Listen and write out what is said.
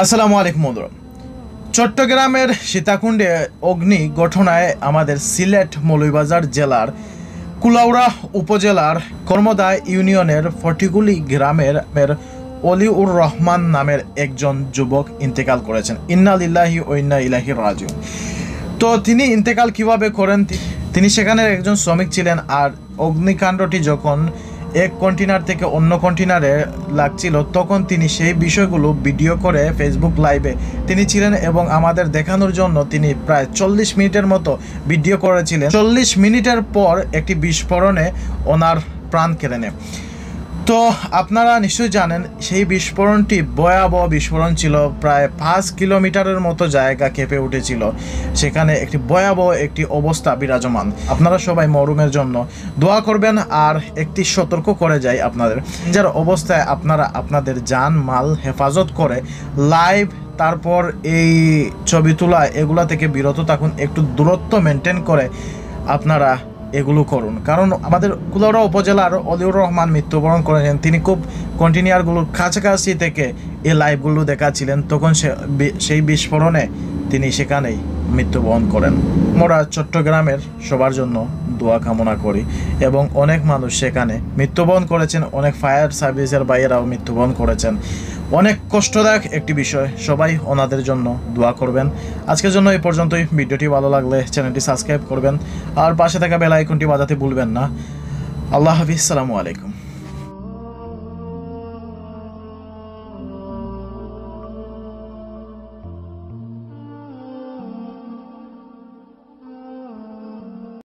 আসসালামু আলাইকুম বন্ধুরা চট্টগ্রামের সীতাকুণ্ডে অগ্নি ঘটনায় আমাদের সিলেট মৌলবাজার জেলার কুলাউড়া উপজেলার কর্মদা ইউনিয়নের ফটিকুলি গ্রামের অলিউর রহমান নামের একজন যুবক ইন্তেকাল করেছেন ইন্না লিল্লাহি ও ইন্না ইলাহি রাজু তো তিনি ইন্তেকাল কিভাবে করেন তিনি সেখানের একজন শ্রমিক ছিলেন আর অগ্নিকাণ্ডটি যখন এক কন্টেনার থেকে অন্য কন্টেনারে লাগছিল তখন তিনি সেই বিষয়গুলো ভিডিও করে ফেসবুক লাইভে তিনি ছিলেন এবং আমাদের দেখানোর জন্য তিনি প্রায় চল্লিশ মিনিটের মতো ভিডিও করেছিলেন চল্লিশ মিনিটের পর একটি বিস্ফোরণে ওনার প্রাণ কেড়ে নেয় তো আপনারা নিশ্চয়ই জানেন সেই বিস্ফোরণটি ভয়াবহ বিস্ফোরণ ছিল প্রায় পাঁচ কিলোমিটারের মতো জায়গা কেঁপে উঠেছিল সেখানে একটি ভয়াবহ একটি অবস্থা বিরাজমান আপনারা সবাই মরুমের জন্য দোয়া করবেন আর একটি সতর্ক করে যাই আপনাদের যার অবস্থায় আপনারা আপনাদের যান মাল হেফাজত করে লাইভ তারপর এই ছবি তোলা এগুলা থেকে বিরত থাকুন একটু দূরত্ব মেনটেন করে আপনারা এগুলো করুন কারণ আমাদের কুলাউড়া উপজেলার অলিউর রহমান মৃত্যুবরণ করেছেন তিনি খুব কন্টিনিউরগুলোর কাছাকাছি থেকে এই লাইভগুলো দেখাচ্ছিলেন তখন সে সেই বিস্ফোরণে তিনি সেখানেই মৃত্যুবরণ করেন মোরা চট্টগ্রামের সবার জন্য দোয়া কামনা করি এবং অনেক মানুষ সেখানে মৃত্যুবরণ করেছেন অনেক ফায়ার সার্ভিসের বাইরেরাও মৃত্যুবরণ করেছেন অনেক কষ্টদায়ক একটি বিষয় সবাই ওনাদের জন্য দোয়া করবেন আজকের জন্য এই পর্যন্তই ভিডিওটি ভালো লাগলে চ্যানেলটি সাবস্ক্রাইব করবেন আর পাশে থাকা বেল আইকনটি বাজাতে ভুলবেন না আল্লাহ হাফিজ সালামু আলাইকুম